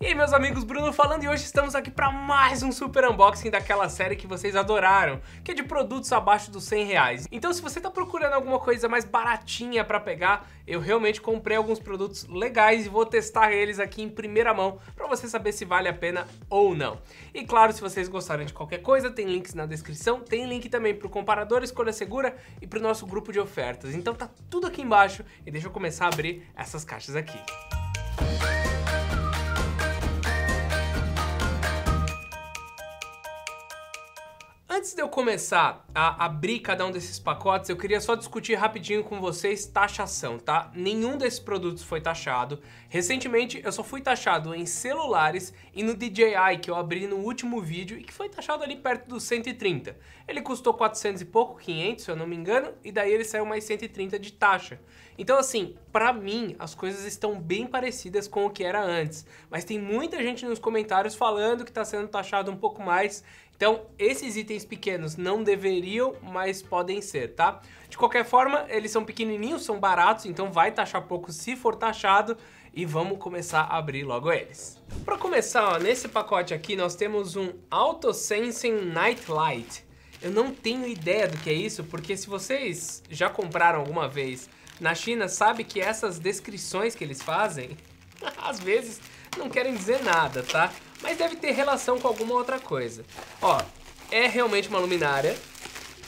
E aí, meus amigos, Bruno falando e hoje estamos aqui para mais um super unboxing daquela série que vocês adoraram, que é de produtos abaixo dos 100 reais. Então se você está procurando alguma coisa mais baratinha para pegar, eu realmente comprei alguns produtos legais e vou testar eles aqui em primeira mão para você saber se vale a pena ou não. E claro, se vocês gostarem de qualquer coisa, tem links na descrição, tem link também para o comparador Escolha Segura e para o nosso grupo de ofertas. Então tá tudo aqui embaixo e deixa eu começar a abrir essas caixas aqui. Música antes de eu começar a abrir cada um desses pacotes, eu queria só discutir rapidinho com vocês taxação, tá? Nenhum desses produtos foi taxado. Recentemente eu só fui taxado em celulares e no DJI, que eu abri no último vídeo e que foi taxado ali perto dos 130. Ele custou 400 e pouco, 500 se eu não me engano, e daí ele saiu mais 130 de taxa. Então assim, para mim as coisas estão bem parecidas com o que era antes, mas tem muita gente nos comentários falando que tá sendo taxado um pouco mais então, esses itens pequenos não deveriam, mas podem ser, tá? De qualquer forma, eles são pequenininhos, são baratos, então vai taxar pouco se for taxado e vamos começar a abrir logo eles. Para começar, ó, nesse pacote aqui nós temos um Auto Sensing Night Light. Eu não tenho ideia do que é isso, porque se vocês já compraram alguma vez na China, sabe que essas descrições que eles fazem, às vezes não querem dizer nada, tá? mas deve ter relação com alguma outra coisa. Ó, é realmente uma luminária.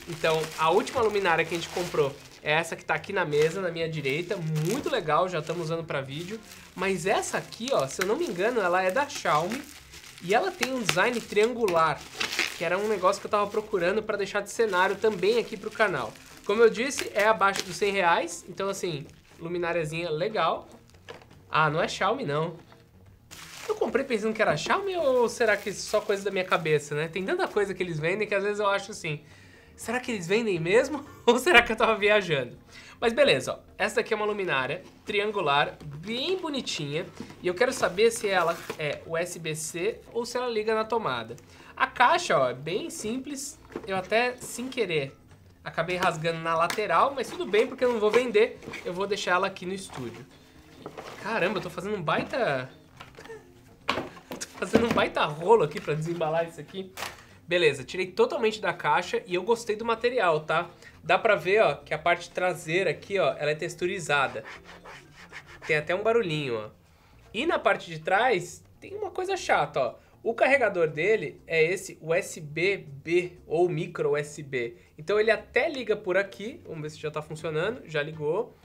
Então, a última luminária que a gente comprou é essa que está aqui na mesa, na minha direita. Muito legal, já estamos usando para vídeo. Mas essa aqui, ó, se eu não me engano, ela é da Xiaomi. E ela tem um design triangular, que era um negócio que eu estava procurando para deixar de cenário também aqui para o canal. Como eu disse, é abaixo dos 100 reais. Então, assim, luminarezinha legal. Ah, não é Xiaomi, não. Eu comprei pensando que era Xiaomi ou será que é só coisa da minha cabeça, né? Tem tanta coisa que eles vendem que às vezes eu acho assim, será que eles vendem mesmo ou será que eu tava viajando? Mas beleza, ó, essa daqui é uma luminária triangular, bem bonitinha, e eu quero saber se ela é USB-C ou se ela liga na tomada. A caixa, ó, é bem simples, eu até sem querer acabei rasgando na lateral, mas tudo bem porque eu não vou vender, eu vou deixar ela aqui no estúdio. Caramba, eu tô fazendo um baita fazendo um baita tá rolo aqui pra desembalar isso aqui. Beleza, tirei totalmente da caixa e eu gostei do material, tá? Dá pra ver, ó, que a parte traseira aqui, ó, ela é texturizada. Tem até um barulhinho, ó. E na parte de trás tem uma coisa chata, ó. O carregador dele é esse USB-B ou micro USB. Então ele até liga por aqui, vamos ver se já tá funcionando, já ligou.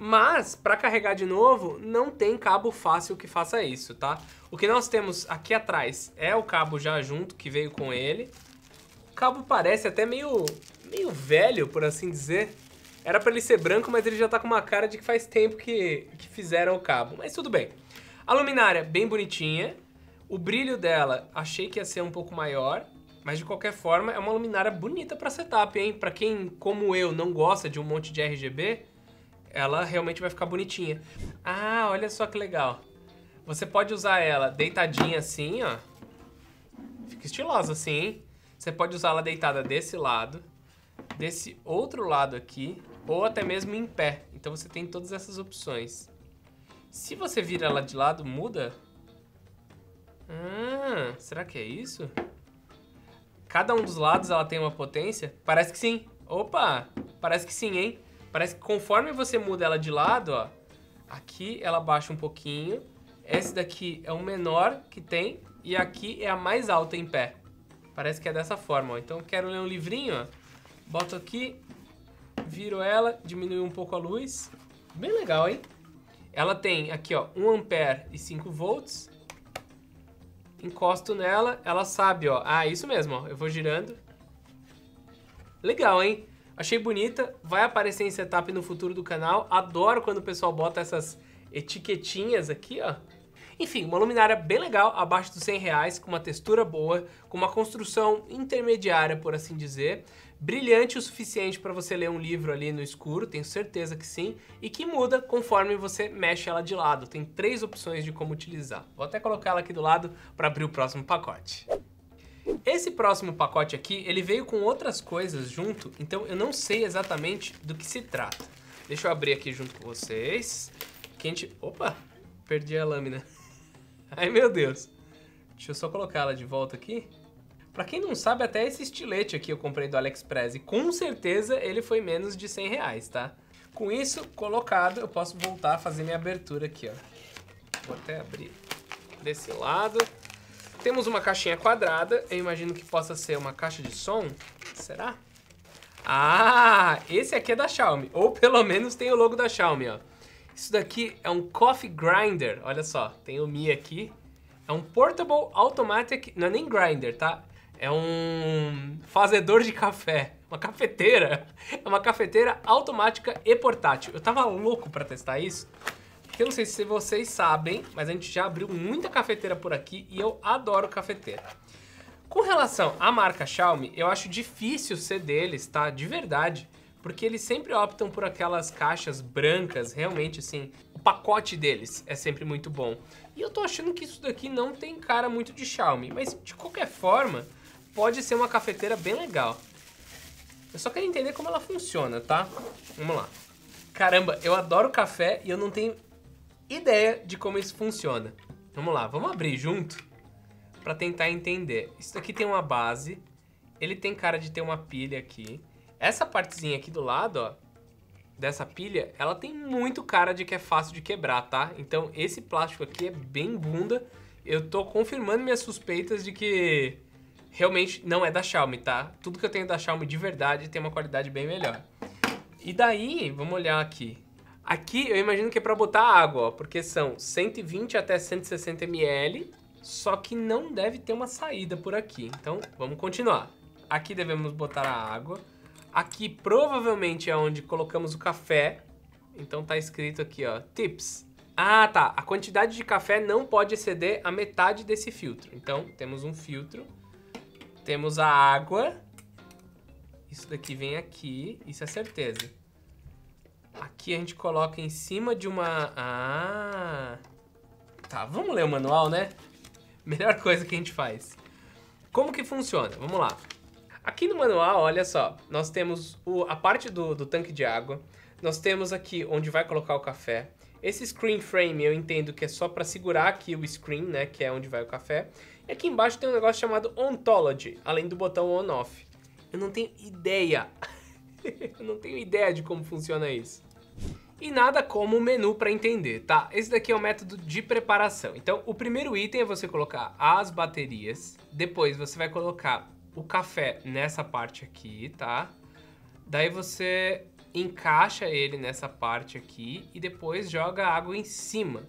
Mas, para carregar de novo, não tem cabo fácil que faça isso, tá? O que nós temos aqui atrás é o cabo já junto que veio com ele. O cabo parece até meio, meio velho, por assim dizer. Era para ele ser branco, mas ele já tá com uma cara de que faz tempo que, que fizeram o cabo. Mas tudo bem. A luminária, bem bonitinha. O brilho dela, achei que ia ser um pouco maior. Mas de qualquer forma, é uma luminária bonita para setup, hein? Para quem, como eu, não gosta de um monte de RGB, ela realmente vai ficar bonitinha. Ah, olha só que legal. Você pode usar ela deitadinha assim, ó. Fica estilosa assim, hein? Você pode usar ela deitada desse lado, desse outro lado aqui, ou até mesmo em pé. Então você tem todas essas opções. Se você vira ela de lado, muda. Ah, será que é isso? Cada um dos lados ela tem uma potência? Parece que sim. Opa, parece que sim, hein? Parece que conforme você muda ela de lado, ó, aqui ela baixa um pouquinho, esse daqui é o menor que tem e aqui é a mais alta em pé. Parece que é dessa forma, ó. Então eu quero ler um livrinho, ó. Boto aqui, viro ela, diminui um pouco a luz. Bem legal, hein? Ela tem aqui, ó, 1 ampere e 5 volts. Encosto nela, ela sabe, ó. Ah, isso mesmo, ó. Eu vou girando. Legal, hein? Achei bonita, vai aparecer em setup no futuro do canal. Adoro quando o pessoal bota essas etiquetinhas aqui, ó. Enfim, uma luminária bem legal, abaixo dos 100 reais, com uma textura boa, com uma construção intermediária, por assim dizer, brilhante o suficiente para você ler um livro ali no escuro, tenho certeza que sim, e que muda conforme você mexe ela de lado. Tem três opções de como utilizar. Vou até colocar ela aqui do lado para abrir o próximo pacote. Esse próximo pacote aqui, ele veio com outras coisas junto, então eu não sei exatamente do que se trata. Deixa eu abrir aqui junto com vocês. Quente. Opa! Perdi a lâmina. Ai, meu Deus. Deixa eu só colocar ela de volta aqui. Pra quem não sabe, até esse estilete aqui eu comprei do AliExpress e com certeza ele foi menos de 100 reais, tá? Com isso colocado, eu posso voltar a fazer minha abertura aqui, ó. Vou até abrir desse lado. Temos uma caixinha quadrada, eu imagino que possa ser uma caixa de som. Será? Ah, esse aqui é da Xiaomi, ou pelo menos tem o logo da Xiaomi, ó. Isso daqui é um coffee grinder, olha só, tem o Mi aqui. É um portable automatic, não é nem grinder, tá? É um fazedor de café, uma cafeteira. É uma cafeteira automática e portátil. Eu tava louco para testar isso, eu não sei se vocês sabem, mas a gente já abriu muita cafeteira por aqui e eu adoro cafeteira. Com relação à marca Xiaomi, eu acho difícil ser deles, tá? De verdade. Porque eles sempre optam por aquelas caixas brancas, realmente assim. O pacote deles é sempre muito bom. E eu tô achando que isso daqui não tem cara muito de Xiaomi, mas de qualquer forma, pode ser uma cafeteira bem legal. Eu só quero entender como ela funciona, tá? Vamos lá. Caramba, eu adoro café e eu não tenho ideia de como isso funciona. Vamos lá, vamos abrir junto para tentar entender. Isso aqui tem uma base, ele tem cara de ter uma pilha aqui. Essa partezinha aqui do lado, ó, dessa pilha, ela tem muito cara de que é fácil de quebrar, tá? Então esse plástico aqui é bem bunda. Eu tô confirmando minhas suspeitas de que realmente não é da Xiaomi, tá? Tudo que eu tenho da Xiaomi de verdade tem uma qualidade bem melhor. E daí, vamos olhar aqui. Aqui eu imagino que é para botar água, ó, porque são 120 até 160 ml, só que não deve ter uma saída por aqui. Então vamos continuar. Aqui devemos botar a água. Aqui provavelmente é onde colocamos o café. Então tá escrito aqui, ó, tips. Ah, tá. A quantidade de café não pode exceder a metade desse filtro. Então temos um filtro, temos a água. Isso daqui vem aqui, isso é certeza. Aqui a gente coloca em cima de uma... Ah... Tá, vamos ler o manual, né? Melhor coisa que a gente faz. Como que funciona? Vamos lá. Aqui no manual, olha só, nós temos o, a parte do, do tanque de água, nós temos aqui onde vai colocar o café, esse screen frame eu entendo que é só para segurar aqui o screen, né, que é onde vai o café. E aqui embaixo tem um negócio chamado Ontology, além do botão On-Off. Eu não tenho ideia, eu não tenho ideia de como funciona isso. E nada como o menu para entender, tá? Esse daqui é o método de preparação. Então, o primeiro item é você colocar as baterias, depois você vai colocar o café nessa parte aqui, tá? Daí você encaixa ele nessa parte aqui e depois joga água em cima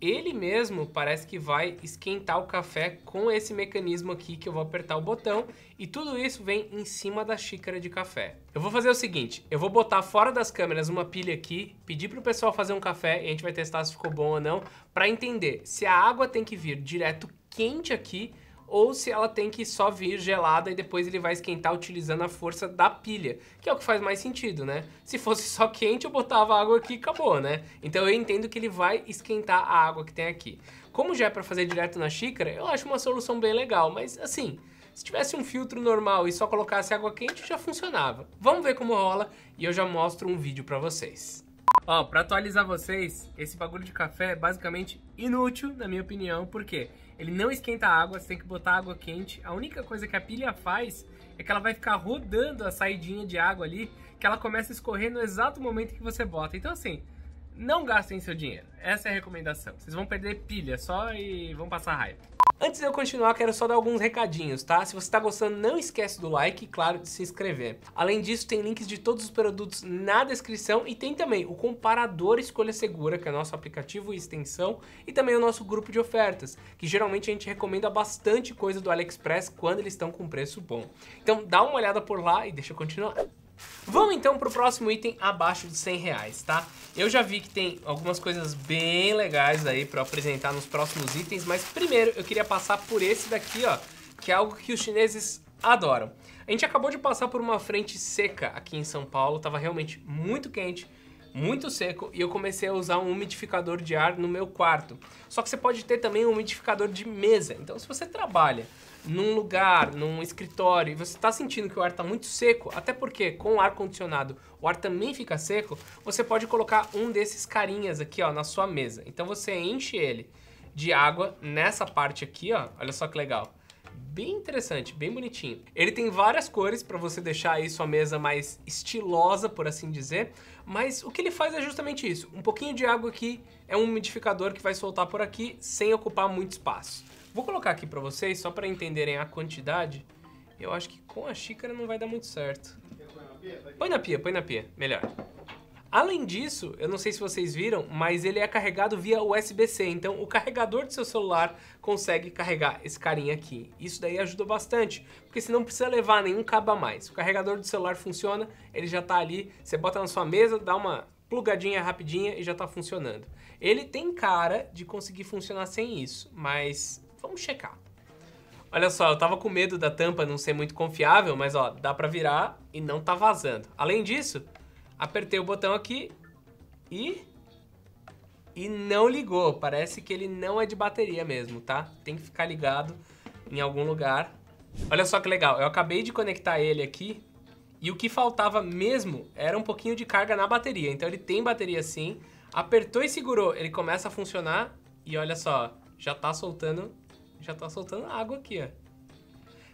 ele mesmo parece que vai esquentar o café com esse mecanismo aqui que eu vou apertar o botão e tudo isso vem em cima da xícara de café. Eu vou fazer o seguinte, eu vou botar fora das câmeras uma pilha aqui, pedir para o pessoal fazer um café e a gente vai testar se ficou bom ou não, para entender se a água tem que vir direto quente aqui ou se ela tem que só vir gelada e depois ele vai esquentar utilizando a força da pilha, que é o que faz mais sentido, né? Se fosse só quente, eu botava água aqui e acabou, né? Então eu entendo que ele vai esquentar a água que tem aqui. Como já é para fazer direto na xícara, eu acho uma solução bem legal, mas assim, se tivesse um filtro normal e só colocasse água quente, já funcionava. Vamos ver como rola e eu já mostro um vídeo para vocês. Ó, para atualizar vocês, esse bagulho de café é basicamente inútil, na minha opinião, porque quê? Ele não esquenta a água, você tem que botar água quente. A única coisa que a pilha faz é que ela vai ficar rodando a saidinha de água ali, que ela começa a escorrer no exato momento que você bota. Então assim, não gastem seu dinheiro. Essa é a recomendação. Vocês vão perder pilha só e vão passar raiva. Antes de eu continuar, quero só dar alguns recadinhos, tá? Se você está gostando, não esquece do like e, claro, de se inscrever. Além disso, tem links de todos os produtos na descrição e tem também o comparador Escolha Segura, que é nosso aplicativo e extensão, e também o nosso grupo de ofertas, que geralmente a gente recomenda bastante coisa do AliExpress quando eles estão com preço bom. Então dá uma olhada por lá e deixa eu continuar. Vamos então para o próximo item abaixo de 100 reais, tá? Eu já vi que tem algumas coisas bem legais aí para apresentar nos próximos itens, mas primeiro eu queria passar por esse daqui, ó, que é algo que os chineses adoram. A gente acabou de passar por uma frente seca aqui em São Paulo, tava realmente muito quente, muito seco e eu comecei a usar um umidificador de ar no meu quarto. Só que você pode ter também um umidificador de mesa. Então, se você trabalha num lugar, num escritório, e você está sentindo que o ar está muito seco, até porque com o ar condicionado o ar também fica seco, você pode colocar um desses carinhas aqui ó, na sua mesa. Então você enche ele de água nessa parte aqui, ó. olha só que legal. Bem interessante, bem bonitinho. Ele tem várias cores para você deixar aí sua mesa mais estilosa, por assim dizer, mas o que ele faz é justamente isso. Um pouquinho de água aqui é um umidificador que vai soltar por aqui sem ocupar muito espaço. Vou colocar aqui para vocês, só para entenderem a quantidade. Eu acho que com a xícara não vai dar muito certo. Põe na pia, põe na pia, melhor. Além disso, eu não sei se vocês viram, mas ele é carregado via USB-C, então o carregador do seu celular consegue carregar esse carinha aqui. Isso daí ajuda bastante, porque você não precisa levar nenhum cabo a mais. O carregador do celular funciona, ele já está ali, você bota na sua mesa, dá uma plugadinha rapidinha e já está funcionando. Ele tem cara de conseguir funcionar sem isso, mas Vamos checar. Olha só, eu tava com medo da tampa não ser muito confiável, mas ó, dá pra virar e não tá vazando. Além disso, apertei o botão aqui e... E não ligou, parece que ele não é de bateria mesmo, tá? Tem que ficar ligado em algum lugar. Olha só que legal, eu acabei de conectar ele aqui e o que faltava mesmo era um pouquinho de carga na bateria. Então ele tem bateria sim, apertou e segurou, ele começa a funcionar e olha só, já tá soltando já tá soltando água aqui, ó.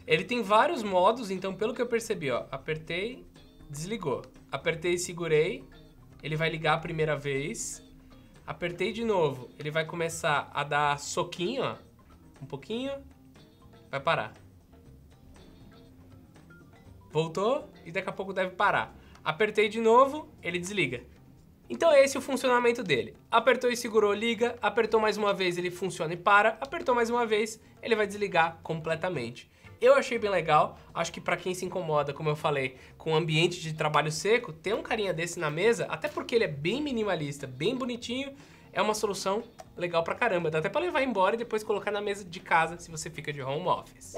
Ele tem vários modos, então pelo que eu percebi, ó, apertei, desligou. Apertei e segurei, ele vai ligar a primeira vez. Apertei de novo, ele vai começar a dar soquinho, ó. Um pouquinho, vai parar. Voltou e daqui a pouco deve parar. Apertei de novo, ele desliga. Então é esse o funcionamento dele. Apertou e segurou, liga, apertou mais uma vez, ele funciona e para, apertou mais uma vez, ele vai desligar completamente. Eu achei bem legal, acho que para quem se incomoda, como eu falei, com ambiente de trabalho seco, ter um carinha desse na mesa, até porque ele é bem minimalista, bem bonitinho, é uma solução legal pra caramba. Dá até pra levar embora e depois colocar na mesa de casa se você fica de home office.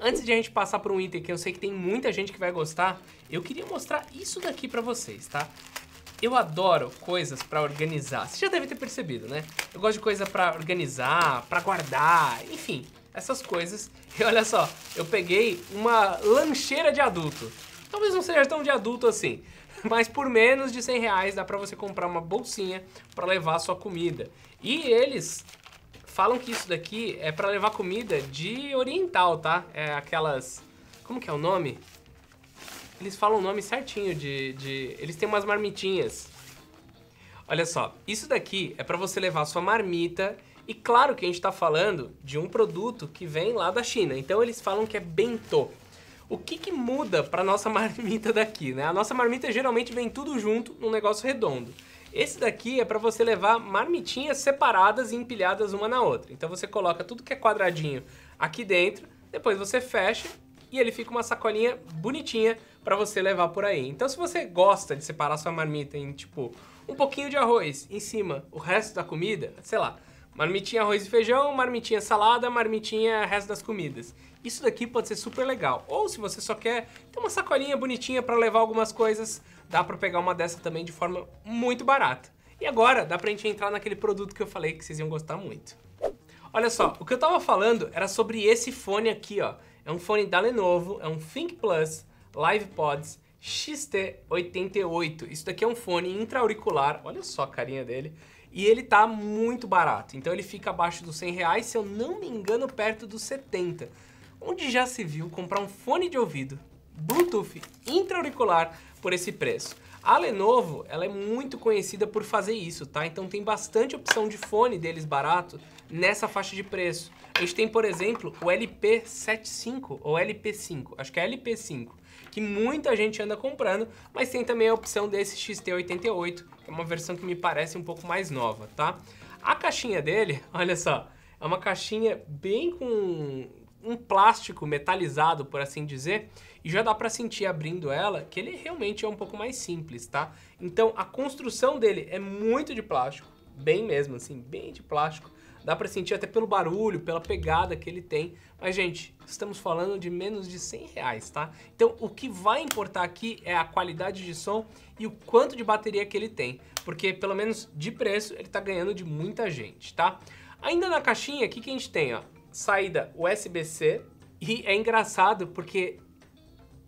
Antes de a gente passar por um item que eu sei que tem muita gente que vai gostar, eu queria mostrar isso daqui pra vocês, tá? Eu adoro coisas para organizar. Você já deve ter percebido, né? Eu gosto de coisa para organizar, para guardar, enfim, essas coisas. E olha só, eu peguei uma lancheira de adulto. Talvez não seja tão de adulto assim, mas por menos de 100 reais dá para você comprar uma bolsinha para levar a sua comida. E eles falam que isso daqui é para levar comida de oriental, tá? É aquelas... como que é o nome? Eles falam o nome certinho de, de... Eles têm umas marmitinhas. Olha só, isso daqui é para você levar sua marmita e claro que a gente está falando de um produto que vem lá da China, então eles falam que é bentô. O que, que muda para nossa marmita daqui? Né? A nossa marmita geralmente vem tudo junto num negócio redondo. Esse daqui é para você levar marmitinhas separadas e empilhadas uma na outra. Então você coloca tudo que é quadradinho aqui dentro, depois você fecha e ele fica uma sacolinha bonitinha para você levar por aí. Então, se você gosta de separar sua marmita em tipo um pouquinho de arroz em cima, o resto da comida, sei lá, marmitinha arroz e feijão, marmitinha salada, marmitinha resto das comidas. Isso daqui pode ser super legal. Ou se você só quer ter uma sacolinha bonitinha para levar algumas coisas, dá para pegar uma dessa também de forma muito barata. E agora dá pra gente entrar naquele produto que eu falei que vocês iam gostar muito. Olha só, o que eu tava falando era sobre esse fone aqui, ó. É um fone da Lenovo, é um Think Plus. LivePods XT88. Isso daqui é um fone intra-auricular, olha só a carinha dele. E ele tá muito barato, então ele fica abaixo dos 100 reais, se eu não me engano, perto dos 70. Onde já se viu comprar um fone de ouvido Bluetooth intra-auricular por esse preço. A Lenovo, ela é muito conhecida por fazer isso, tá? Então tem bastante opção de fone deles barato nessa faixa de preço. A gente tem, por exemplo, o LP75 ou LP5, acho que é LP5 que muita gente anda comprando, mas tem também a opção desse XT88, que é uma versão que me parece um pouco mais nova, tá? A caixinha dele, olha só, é uma caixinha bem com um plástico metalizado, por assim dizer, e já dá para sentir abrindo ela que ele realmente é um pouco mais simples, tá? Então a construção dele é muito de plástico, bem mesmo assim, bem de plástico, Dá para sentir até pelo barulho, pela pegada que ele tem. Mas, gente, estamos falando de menos de 100 reais, tá? Então, o que vai importar aqui é a qualidade de som e o quanto de bateria que ele tem. Porque, pelo menos de preço, ele está ganhando de muita gente, tá? Ainda na caixinha, aqui que a gente tem? Ó, saída USB-C. E é engraçado porque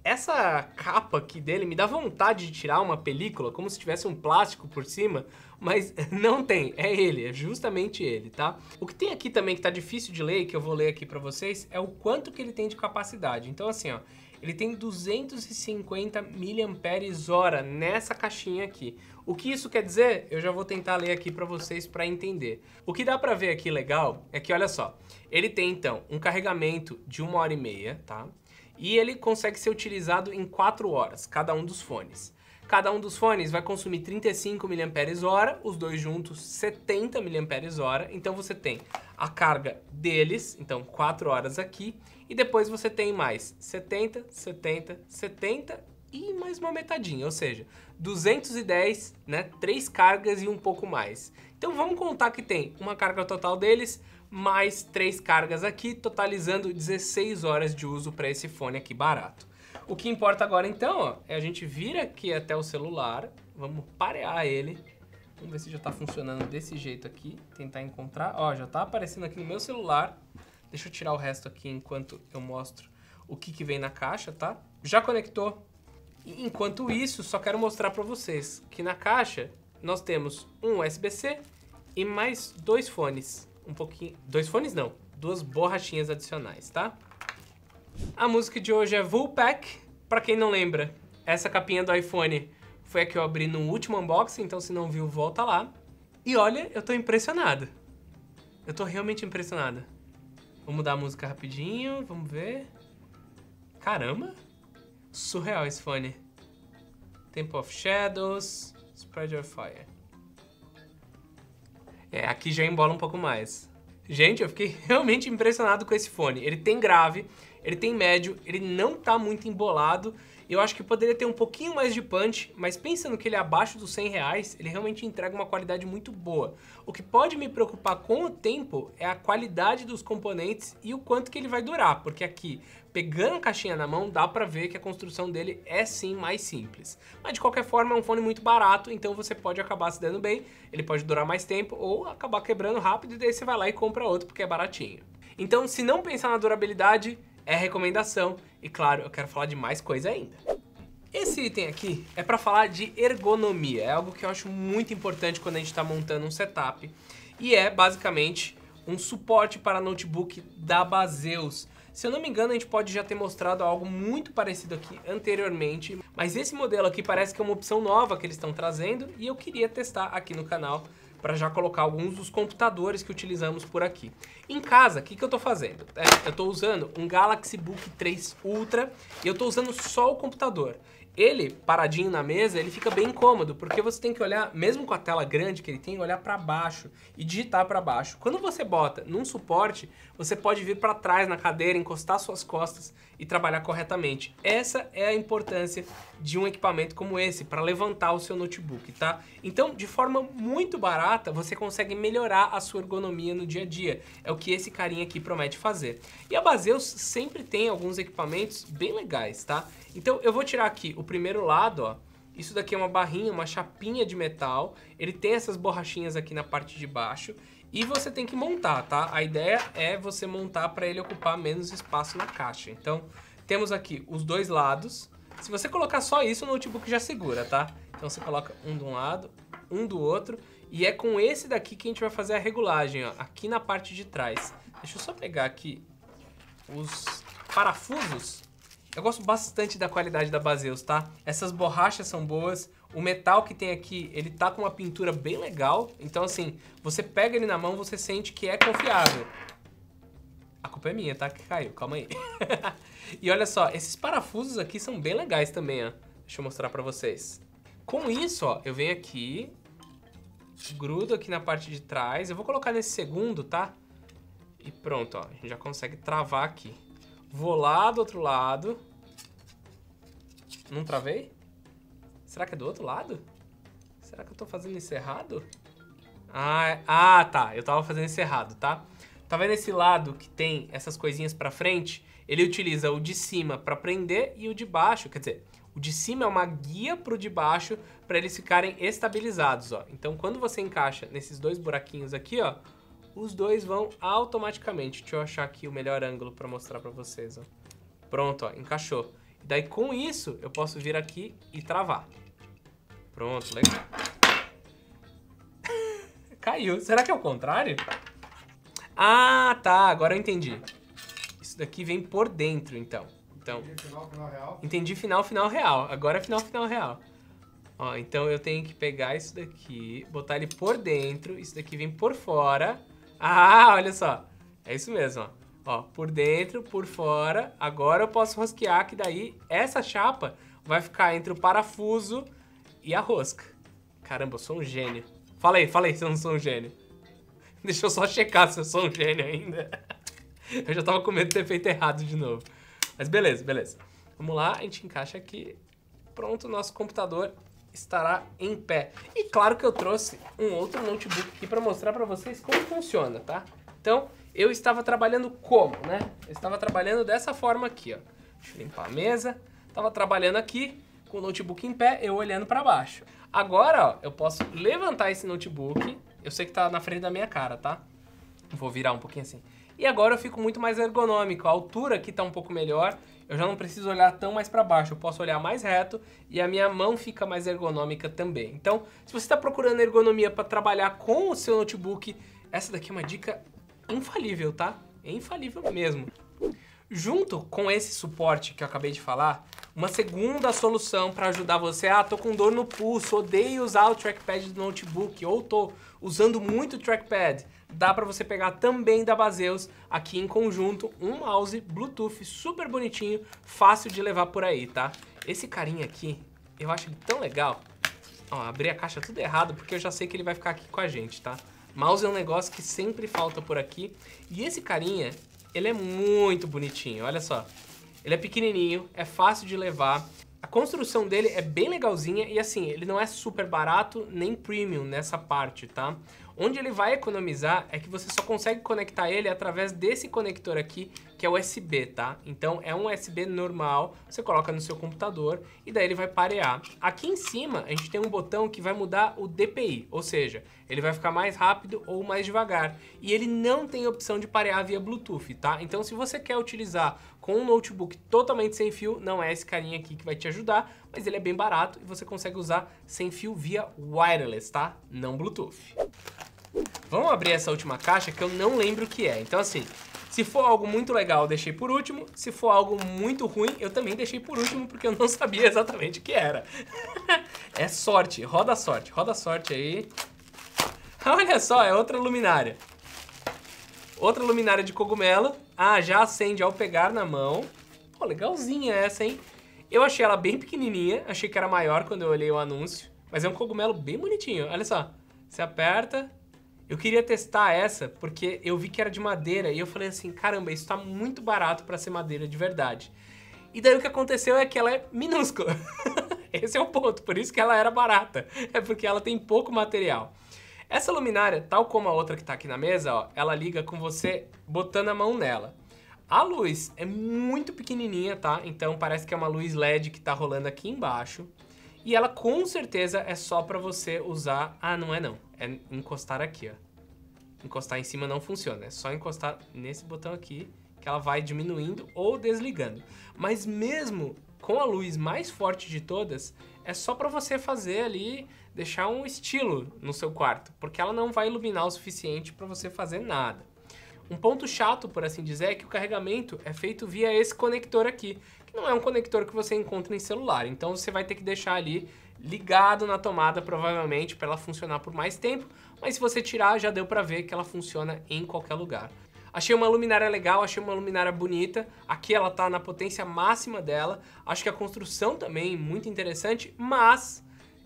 essa capa aqui dele me dá vontade de tirar uma película, como se tivesse um plástico por cima, mas não tem, é ele, é justamente ele, tá? O que tem aqui também que tá difícil de ler, que eu vou ler aqui para vocês, é o quanto que ele tem de capacidade. Então assim, ó, ele tem 250 mAh nessa caixinha aqui. O que isso quer dizer? Eu já vou tentar ler aqui para vocês para entender. O que dá para ver aqui legal é que, olha só, ele tem então um carregamento de uma hora e meia, tá? e ele consegue ser utilizado em 4 horas, cada um dos fones. Cada um dos fones vai consumir 35 mAh, os dois juntos 70 mAh, então você tem a carga deles, então 4 horas aqui, e depois você tem mais 70, 70, 70 e mais uma metadinha, ou seja, 210, né, três cargas e um pouco mais. Então vamos contar que tem uma carga total deles, mais três cargas aqui, totalizando 16 horas de uso para esse fone aqui barato. O que importa agora então ó, é a gente vir aqui até o celular, vamos parear ele, vamos ver se já está funcionando desse jeito aqui, tentar encontrar, ó, já está aparecendo aqui no meu celular, deixa eu tirar o resto aqui enquanto eu mostro o que, que vem na caixa, tá? Já conectou. enquanto isso, só quero mostrar para vocês que na caixa nós temos um USB-C e mais dois fones um pouquinho... Dois fones não, duas borrachinhas adicionais, tá? A música de hoje é Vulpack. Pra quem não lembra, essa capinha do iPhone foi a que eu abri no último unboxing, então se não viu, volta lá. E olha, eu tô impressionado. Eu tô realmente impressionado. Vou mudar a música rapidinho, vamos ver. Caramba! Surreal esse fone. Tempo of Shadows, Spread Your Fire. É, aqui já embola um pouco mais. Gente, eu fiquei realmente impressionado com esse fone. Ele tem grave, ele tem médio, ele não tá muito embolado, eu acho que poderia ter um pouquinho mais de punch, mas pensando que ele é abaixo dos 100 reais, ele realmente entrega uma qualidade muito boa. O que pode me preocupar com o tempo é a qualidade dos componentes e o quanto que ele vai durar, porque aqui, pegando a caixinha na mão, dá pra ver que a construção dele é sim mais simples. Mas de qualquer forma, é um fone muito barato, então você pode acabar se dando bem, ele pode durar mais tempo ou acabar quebrando rápido e daí você vai lá e compra outro porque é baratinho. Então, se não pensar na durabilidade, é recomendação e claro, eu quero falar de mais coisa ainda. Esse item aqui é para falar de ergonomia, é algo que eu acho muito importante quando a gente está montando um setup e é basicamente um suporte para notebook da Baseus. Se eu não me engano, a gente pode já ter mostrado algo muito parecido aqui anteriormente, mas esse modelo aqui parece que é uma opção nova que eles estão trazendo e eu queria testar aqui no canal para já colocar alguns dos computadores que utilizamos por aqui. Em casa, o que, que eu estou fazendo? É, eu estou usando um Galaxy Book 3 Ultra e eu estou usando só o computador ele, paradinho na mesa, ele fica bem incômodo, porque você tem que olhar, mesmo com a tela grande que ele tem, olhar para baixo e digitar para baixo. Quando você bota num suporte, você pode vir para trás na cadeira, encostar suas costas e trabalhar corretamente. Essa é a importância de um equipamento como esse para levantar o seu notebook, tá? Então, de forma muito barata, você consegue melhorar a sua ergonomia no dia a dia. É o que esse carinha aqui promete fazer. E a Baseus sempre tem alguns equipamentos bem legais, tá? Então eu vou tirar aqui o primeiro lado, ó. Isso daqui é uma barrinha, uma chapinha de metal. Ele tem essas borrachinhas aqui na parte de baixo. E você tem que montar, tá? A ideia é você montar para ele ocupar menos espaço na caixa. Então, temos aqui os dois lados. Se você colocar só isso, o notebook já segura, tá? Então você coloca um de um lado, um do outro. E é com esse daqui que a gente vai fazer a regulagem, ó. Aqui na parte de trás. Deixa eu só pegar aqui os parafusos eu gosto bastante da qualidade da Baseus, tá? Essas borrachas são boas, o metal que tem aqui, ele tá com uma pintura bem legal, então assim, você pega ele na mão, você sente que é confiável. A culpa é minha, tá? Que caiu, calma aí. e olha só, esses parafusos aqui são bem legais também, ó. Deixa eu mostrar pra vocês. Com isso, ó, eu venho aqui, grudo aqui na parte de trás, eu vou colocar nesse segundo, tá? E pronto, ó, a gente já consegue travar aqui. Vou lá do outro lado. Não travei? Será que é do outro lado? Será que eu tô fazendo isso errado? Ah, ah tá. Eu tava fazendo isso errado, tá? Tá vendo esse lado que tem essas coisinhas pra frente? Ele utiliza o de cima pra prender e o de baixo, quer dizer, o de cima é uma guia pro de baixo para eles ficarem estabilizados, ó. Então, quando você encaixa nesses dois buraquinhos aqui, ó, os dois vão automaticamente. Deixa eu achar aqui o melhor ângulo para mostrar para vocês. Ó. Pronto, ó, encaixou. daí com isso eu posso vir aqui e travar. Pronto, legal. Caiu. Será que é o contrário? Ah, tá. Agora eu entendi. Isso daqui vem por dentro, então. Então, entendi final, final real. Entendi final, final real. Agora é final, final real. Ó, então eu tenho que pegar isso daqui, botar ele por dentro, isso daqui vem por fora ah, olha só. É isso mesmo, ó. ó. por dentro, por fora. Agora eu posso rosquear que daí essa chapa vai ficar entre o parafuso e a rosca. Caramba, eu sou um gênio. Fala aí, fala aí se eu não sou um gênio. Deixa eu só checar se eu sou um gênio ainda. Eu já tava com medo de ter feito errado de novo. Mas beleza, beleza. Vamos lá, a gente encaixa aqui. Pronto, nosso computador estará em pé. E claro que eu trouxe um outro notebook aqui para mostrar para vocês como funciona, tá? Então, eu estava trabalhando como, né? Eu estava trabalhando dessa forma aqui, ó. Deixa eu limpar a mesa. Estava trabalhando aqui com o notebook em pé, eu olhando para baixo. Agora, ó, eu posso levantar esse notebook. Eu sei que tá na frente da minha cara, tá? Vou virar um pouquinho assim. E agora eu fico muito mais ergonômico. A altura aqui está um pouco melhor eu já não preciso olhar tão mais para baixo, eu posso olhar mais reto e a minha mão fica mais ergonômica também. Então, se você está procurando ergonomia para trabalhar com o seu notebook, essa daqui é uma dica infalível, tá? É infalível mesmo. Junto com esse suporte que eu acabei de falar, uma segunda solução para ajudar você, ah, tô com dor no pulso, odeio usar o trackpad do notebook ou tô usando muito o trackpad dá para você pegar também da Baseus aqui em conjunto um mouse Bluetooth super bonitinho, fácil de levar por aí, tá? Esse carinha aqui, eu acho ele tão legal. Ó, abri a caixa tudo errado porque eu já sei que ele vai ficar aqui com a gente, tá? Mouse é um negócio que sempre falta por aqui. E esse carinha, ele é muito bonitinho, olha só. Ele é pequenininho, é fácil de levar. A construção dele é bem legalzinha e assim, ele não é super barato nem premium nessa parte, tá? Onde ele vai economizar é que você só consegue conectar ele através desse conector aqui, que é USB, tá? Então é um USB normal, você coloca no seu computador e daí ele vai parear. Aqui em cima a gente tem um botão que vai mudar o DPI, ou seja, ele vai ficar mais rápido ou mais devagar. E ele não tem opção de parear via Bluetooth, tá? Então se você quer utilizar com um notebook totalmente sem fio, não é esse carinha aqui que vai te ajudar, mas ele é bem barato e você consegue usar sem fio via wireless, tá? Não Bluetooth. Vamos abrir essa última caixa que eu não lembro o que é. Então, assim, se for algo muito legal, eu deixei por último. Se for algo muito ruim, eu também deixei por último, porque eu não sabia exatamente o que era. é sorte, roda a sorte, roda a sorte aí. Olha só, é outra luminária. Outra luminária de cogumelo. Ah, já acende ao pegar na mão. Pô, legalzinha essa, hein? Eu achei ela bem pequenininha, achei que era maior quando eu olhei o anúncio. Mas é um cogumelo bem bonitinho, olha só. Você aperta, eu queria testar essa porque eu vi que era de madeira e eu falei assim, caramba, isso tá muito barato para ser madeira de verdade. E daí o que aconteceu é que ela é minúscula. Esse é o ponto, por isso que ela era barata. É porque ela tem pouco material. Essa luminária, tal como a outra que está aqui na mesa, ó, ela liga com você botando a mão nela. A luz é muito pequenininha, tá? Então parece que é uma luz LED que está rolando aqui embaixo. E ela com certeza é só para você usar... Ah, não é não é encostar aqui, ó. Encostar em cima não funciona, é só encostar nesse botão aqui que ela vai diminuindo ou desligando. Mas mesmo com a luz mais forte de todas, é só para você fazer ali, deixar um estilo no seu quarto, porque ela não vai iluminar o suficiente para você fazer nada. Um ponto chato, por assim dizer, é que o carregamento é feito via esse conector aqui, que não é um conector que você encontra em celular, então você vai ter que deixar ali ligado na tomada, provavelmente, para ela funcionar por mais tempo, mas se você tirar, já deu para ver que ela funciona em qualquer lugar. Achei uma luminária legal, achei uma luminária bonita. Aqui ela tá na potência máxima dela. Acho que a construção também é muito interessante, mas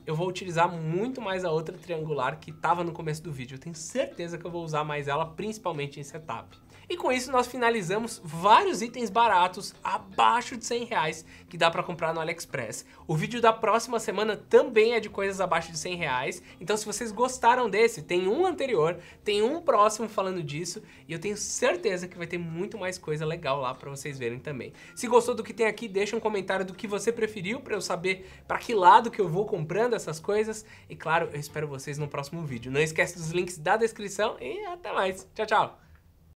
eu vou utilizar muito mais a outra triangular que estava no começo do vídeo. Eu tenho certeza que eu vou usar mais ela, principalmente em setup. E com isso nós finalizamos vários itens baratos abaixo de 100 reais que dá para comprar no AliExpress. O vídeo da próxima semana também é de coisas abaixo de 100 reais, então se vocês gostaram desse, tem um anterior, tem um próximo falando disso e eu tenho certeza que vai ter muito mais coisa legal lá para vocês verem também. Se gostou do que tem aqui, deixa um comentário do que você preferiu para eu saber para que lado que eu vou comprando essas coisas e claro, eu espero vocês no próximo vídeo. Não esquece dos links da descrição e até mais. Tchau, tchau!